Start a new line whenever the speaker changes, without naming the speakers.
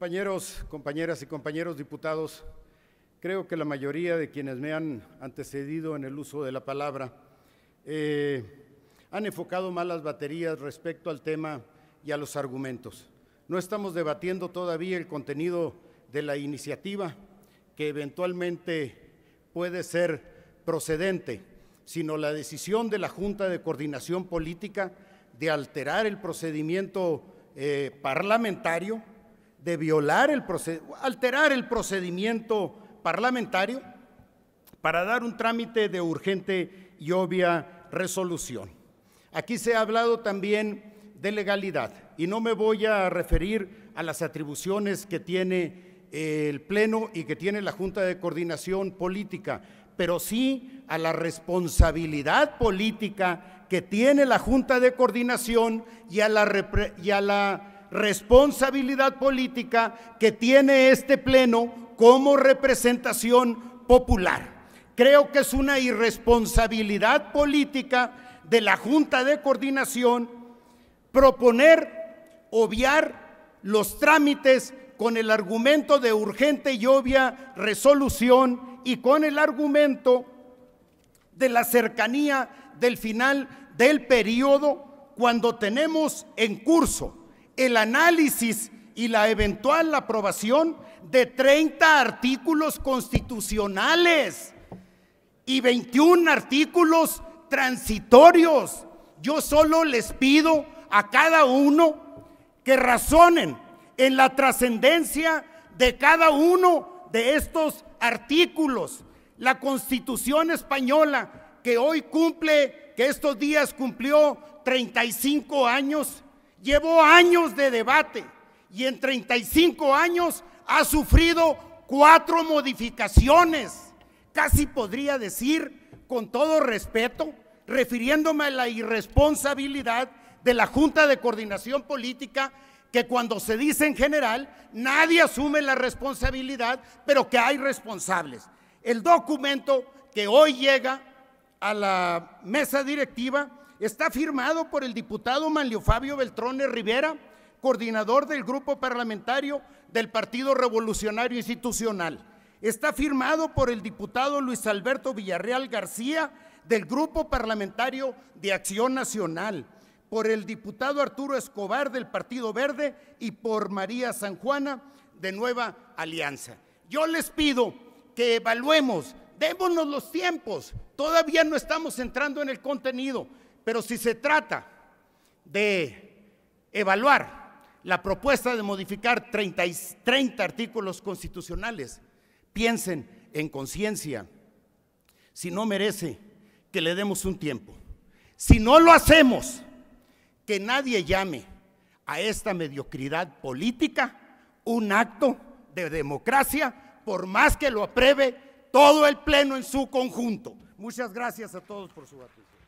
Compañeros, compañeras y compañeros diputados, creo que la mayoría de quienes me han antecedido en el uso de la palabra eh, han enfocado malas baterías respecto al tema y a los argumentos. No estamos debatiendo todavía el contenido de la iniciativa que eventualmente puede ser procedente, sino la decisión de la Junta de Coordinación Política de alterar el procedimiento eh, parlamentario de violar el alterar el procedimiento parlamentario para dar un trámite de urgente y obvia resolución. Aquí se ha hablado también de legalidad y no me voy a referir a las atribuciones que tiene eh, el Pleno y que tiene la Junta de Coordinación Política, pero sí a la responsabilidad política que tiene la Junta de Coordinación y a la responsabilidad política que tiene este Pleno como representación popular. Creo que es una irresponsabilidad política de la Junta de Coordinación proponer obviar los trámites con el argumento de urgente y obvia resolución y con el argumento de la cercanía del final del periodo cuando tenemos en curso el análisis y la eventual aprobación de 30 artículos constitucionales y 21 artículos transitorios. Yo solo les pido a cada uno que razonen en la trascendencia de cada uno de estos artículos. La constitución española que hoy cumple, que estos días cumplió 35 años, Llevó años de debate y en 35 años ha sufrido cuatro modificaciones. Casi podría decir, con todo respeto, refiriéndome a la irresponsabilidad de la Junta de Coordinación Política, que cuando se dice en general, nadie asume la responsabilidad, pero que hay responsables. El documento que hoy llega a la mesa directiva Está firmado por el diputado Manlio Fabio Beltrones Rivera, coordinador del grupo parlamentario del Partido Revolucionario Institucional. Está firmado por el diputado Luis Alberto Villarreal García, del grupo parlamentario de Acción Nacional, por el diputado Arturo Escobar del Partido Verde y por María San Juana de Nueva Alianza. Yo les pido que evaluemos, démonos los tiempos, todavía no estamos entrando en el contenido, pero si se trata de evaluar la propuesta de modificar 30, artículos constitucionales, piensen en conciencia si no merece que le demos un tiempo. Si no lo hacemos, que nadie llame a esta mediocridad política un acto de democracia, por más que lo apruebe todo el Pleno en su conjunto. Muchas gracias a todos por su atención.